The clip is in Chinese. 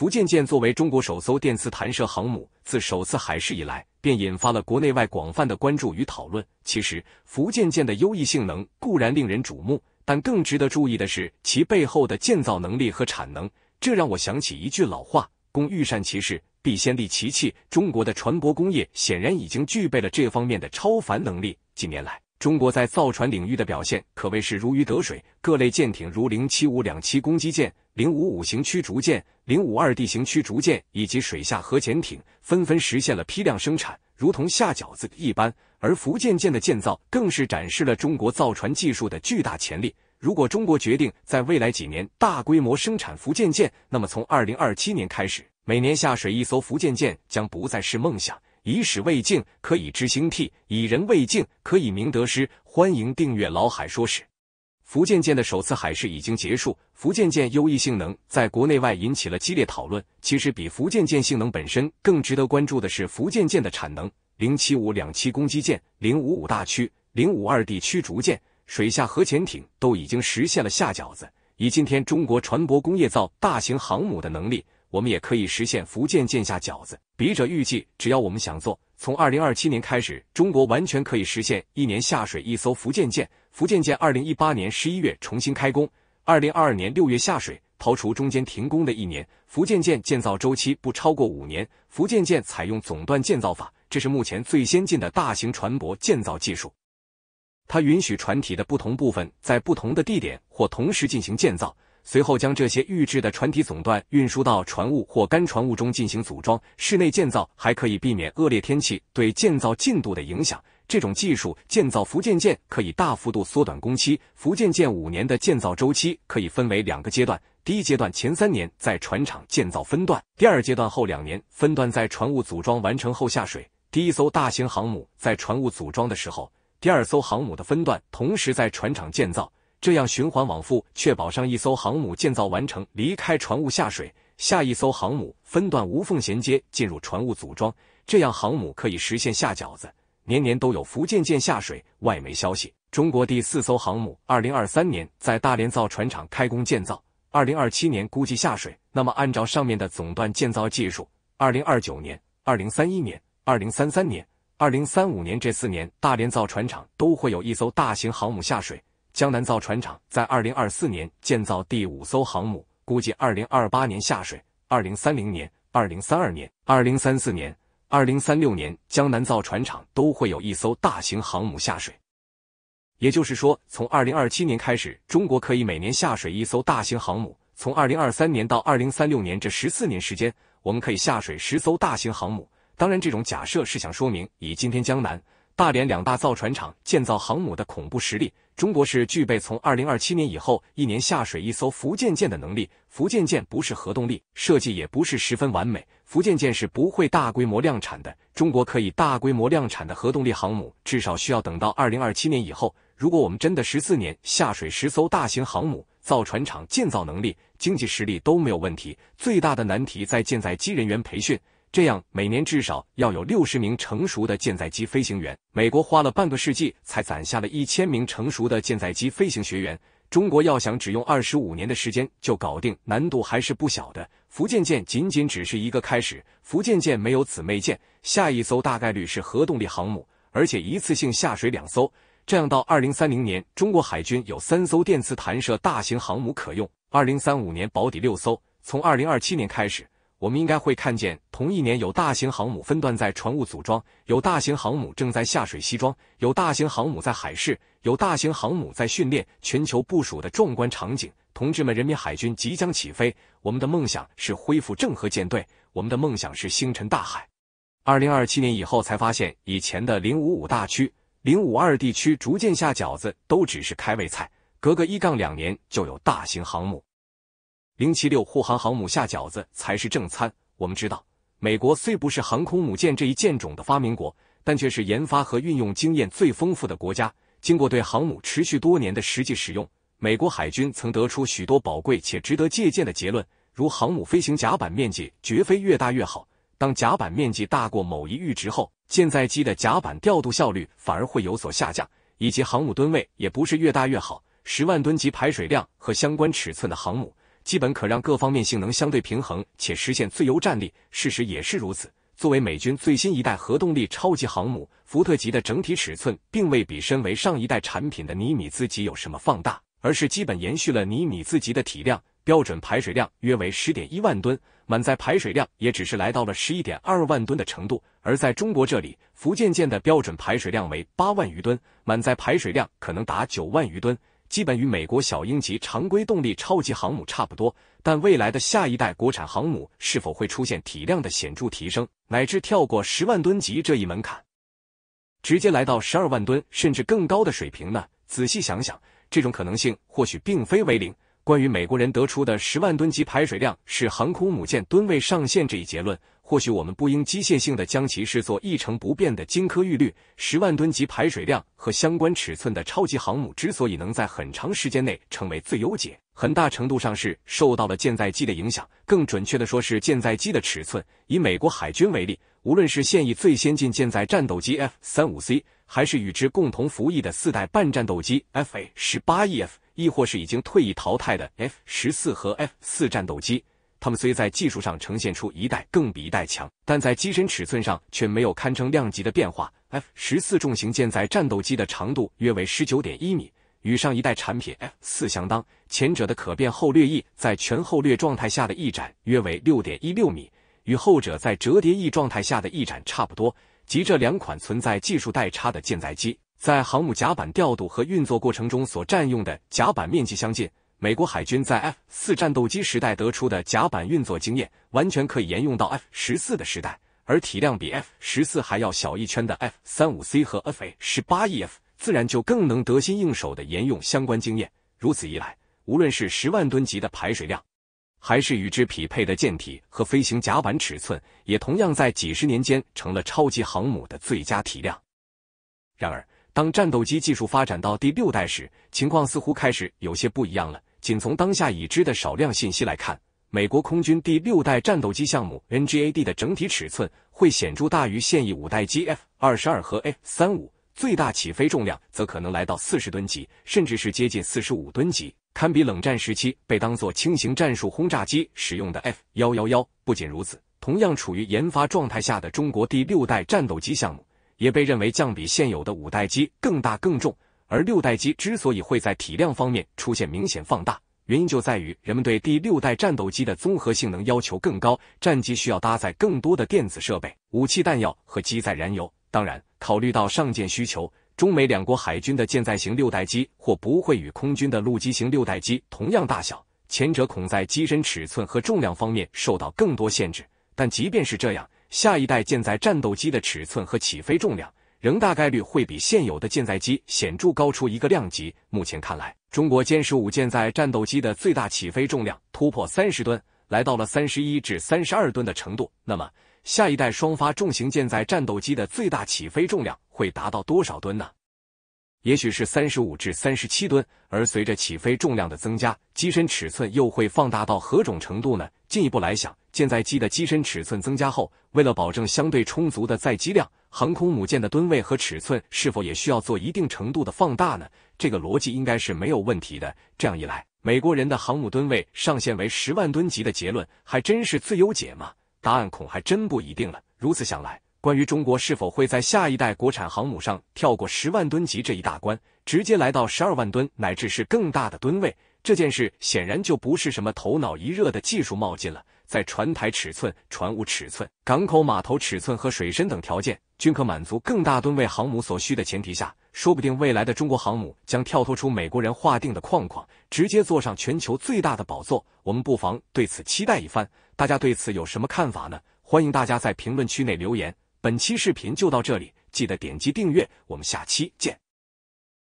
福建舰作为中国首艘电磁弹射航母，自首次海试以来，便引发了国内外广泛的关注与讨论。其实，福建舰的优异性能固然令人瞩目，但更值得注意的是其背后的建造能力和产能。这让我想起一句老话：“工欲善其事，必先利其器。”中国的船舶工业显然已经具备了这方面的超凡能力。近年来，中国在造船领域的表现可谓是如鱼得水，各类舰艇如零七五两栖攻击舰、零五五型驱逐舰、零五二 D 型驱逐舰以及水下核潜艇纷纷实现了批量生产，如同下饺子一般。而福建舰的建造更是展示了中国造船技术的巨大潜力。如果中国决定在未来几年大规模生产福建舰，那么从二零二七年开始，每年下水一艘福建舰将不再是梦想。以史为镜，可以知兴替；以人为镜，可以明得失。欢迎订阅老海说史。福建舰的首次海试已经结束，福建舰优异性能在国内外引起了激烈讨论。其实，比福建舰性能本身更值得关注的是福建舰的产能：零七五两栖攻击舰、零五五大驱、零五二 D 驱逐舰、水下核潜艇都已经实现了下饺子。以今天中国船舶工业造大型航母的能力。我们也可以实现福建舰下饺子。笔者预计，只要我们想做，从二零二七年开始，中国完全可以实现一年下水一艘福建舰。福建舰二零一八年十一月重新开工，二零二二年六月下水，刨除中间停工的一年，福建舰建造周期不超过五年。福建舰采用总段建造法，这是目前最先进的大型船舶建造技术，它允许船体的不同部分在不同的地点或同时进行建造。随后将这些预制的船体总段运输到船坞或干船坞中进行组装。室内建造还可以避免恶劣天气对建造进度的影响。这种技术建造福建舰可以大幅度缩短工期。福建舰五年的建造周期可以分为两个阶段：第一阶段前三年在船厂建造分段；第二阶段后两年分段在船坞组装完成后下水。第一艘大型航母在船坞组装的时候，第二艘航母的分段同时在船厂建造。这样循环往复，确保上一艘航母建造完成、离开船坞下水，下一艘航母分段无缝衔接进入船坞组装。这样航母可以实现下饺子，年年都有福建舰下水。外媒消息，中国第四艘航母二零二三年在大连造船厂开工建造，二零二七年估计下水。那么，按照上面的总段建造技术，二零二九年、二零三一年、二零三三年、二零三五年这四年，大连造船厂都会有一艘大型航母下水。江南造船厂在二零二四年建造第五艘航母，估计二零二八年下水，二零三零年、二零三二年、二零三四年、二零三六年，江南造船厂都会有一艘大型航母下水。也就是说，从二零二七年开始，中国可以每年下水一艘大型航母。从二零二三年到二零三六年这十四年时间，我们可以下水十艘大型航母。当然，这种假设是想说明，以今天江南。大连两大造船厂建造航母的恐怖实力，中国是具备从二零二七年以后一年下水一艘福建舰的能力。福建舰不是核动力，设计也不是十分完美，福建舰是不会大规模量产的。中国可以大规模量产的核动力航母，至少需要等到二零二七年以后。如果我们真的十四年下水十艘大型航母，造船厂建造能力、经济实力都没有问题，最大的难题在舰载机人员培训。这样，每年至少要有六十名成熟的舰载机飞行员。美国花了半个世纪才攒下了一千名成熟的舰载机飞行学员。中国要想只用二十五年的时间就搞定，难度还是不小的。福建舰仅仅只是一个开始，福建舰没有姊妹舰，下一艘大概率是核动力航母，而且一次性下水两艘。这样到二零三零年，中国海军有三艘电磁弹射大型航母可用；二零三五年保底六艘。从二零二七年开始。我们应该会看见同一年有大型航母分段在船坞组装，有大型航母正在下水西装，有大型航母在海试，有大型航母在训练，全球部署的壮观场景。同志们，人民海军即将起飞。我们的梦想是恢复郑和舰队，我们的梦想是星辰大海。二零二七年以后才发现，以前的零五五大区、零五二地区逐渐下饺子，都只是开胃菜，隔个一杠两年就有大型航母。零七六护航航母下饺子才是正餐。我们知道，美国虽不是航空母舰这一舰种的发明国，但却是研发和运用经验最丰富的国家。经过对航母持续多年的实际使用，美国海军曾得出许多宝贵且值得借鉴的结论，如航母飞行甲板面积绝非越大越好，当甲板面积大过某一阈值后，舰载机的甲板调度效率反而会有所下降；以及航母吨位也不是越大越好，十万吨级排水量和相关尺寸的航母。基本可让各方面性能相对平衡，且实现最优战力。事实也是如此。作为美军最新一代核动力超级航母，福特级的整体尺寸并未比身为上一代产品的尼米兹级有什么放大，而是基本延续了尼米兹级的体量。标准排水量约为十点一万吨，满载排水量也只是来到了十一点二万吨的程度。而在中国这里，福建舰的标准排水量为八万余吨，满载排水量可能达九万余吨。基本与美国小鹰级常规动力超级航母差不多，但未来的下一代国产航母是否会出现体量的显著提升，乃至跳过十万吨级这一门槛，直接来到十二万吨甚至更高的水平呢？仔细想想，这种可能性或许并非为零。关于美国人得出的十万吨级排水量是航空母舰吨位上限这一结论。或许我们不应机械性的将其视作一成不变的金科玉律。十万吨级排水量和相关尺寸的超级航母之所以能在很长时间内成为最优解，很大程度上是受到了舰载机的影响。更准确的说，是舰载机的尺寸。以美国海军为例，无论是现役最先进舰载战斗机 F 三五 C，还是与之共同服役的四代半战斗机 FA 十八 E，F，亦或是已经退役淘汰的 F 十四和 F 四战斗机。它们虽在技术上呈现出一代更比一代强，但在机身尺寸上却没有堪称量级的变化。F 十四重型舰载战斗机的长度约为十九点一米，与上一代产品 F 四相当。前者的可变后掠翼在全后掠状态下的翼展约为六点一六米，与后者在折叠翼状态下的翼展差不多。即这两款存在技术代差的舰载机，在航母甲板调度和运作过程中所占用的甲板面积相近。美国海军在 F 四战斗机时代得出的甲板运作经验，完全可以沿用到 F 十四的时代，而体量比 F 十四还要小一圈的 F 三五 C 和 F A 十八 E F，自然就更能得心应手的沿用相关经验。如此一来，无论是十万吨级的排水量，还是与之匹配的舰体和飞行甲板尺寸，也同样在几十年间成了超级航母的最佳体量。然而，当战斗机技术发展到第六代时，情况似乎开始有些不一样了。仅从当下已知的少量信息来看，美国空军第六代战斗机项目 NGAD 的整体尺寸会显著大于现役五代机 F 二十二和 F 三五，最大起飞重量则可能来到四十吨级，甚至是接近四十五吨级，堪比冷战时期被当做轻型战术轰炸机使用的 F 幺幺幺。不仅如此，同样处于研发状态下的中国第六代战斗机项目，也被认为将比现有的五代机更大更重。而六代机之所以会在体量方面出现明显放大，原因就在于人们对第六代战斗机的综合性能要求更高，战机需要搭载更多的电子设备、武器弹药和机载燃油。当然，考虑到上舰需求，中美两国海军的舰载型六代机或不会与空军的陆基型六代机同样大小，前者恐在机身尺寸和重量方面受到更多限制。但即便是这样，下一代舰载战斗机的尺寸和起飞重量。仍大概率会比现有的舰载机显著高出一个量级。目前看来，中国歼十五舰载战斗机的最大起飞重量突破三十吨，来到了三十一至三十二吨的程度。那么，下一代双发重型舰载战斗机的最大起飞重量会达到多少吨呢？也许是三十五至三十七吨。而随着起飞重量的增加，机身尺寸又会放大到何种程度呢？进一步来想，舰载机的机身尺寸增加后，为了保证相对充足的载机量。航空母舰的吨位和尺寸是否也需要做一定程度的放大呢？这个逻辑应该是没有问题的。这样一来，美国人的航母吨位上限为十万吨级的结论还真是最优解吗？答案恐还真不一定了。如此想来，关于中国是否会在下一代国产航母上跳过十万吨级这一大关，直接来到十二万吨乃至是更大的吨位，这件事显然就不是什么头脑一热的技术冒进了。在船台尺寸、船坞尺寸、港口码头尺寸和水深等条件。均可满足更大吨位航母所需的前提下，说不定未来的中国航母将跳脱出美国人划定的框框，直接坐上全球最大的宝座。我们不妨对此期待一番。大家对此有什么看法呢？欢迎大家在评论区内留言。本期视频就到这里，记得点击订阅，我们下期见。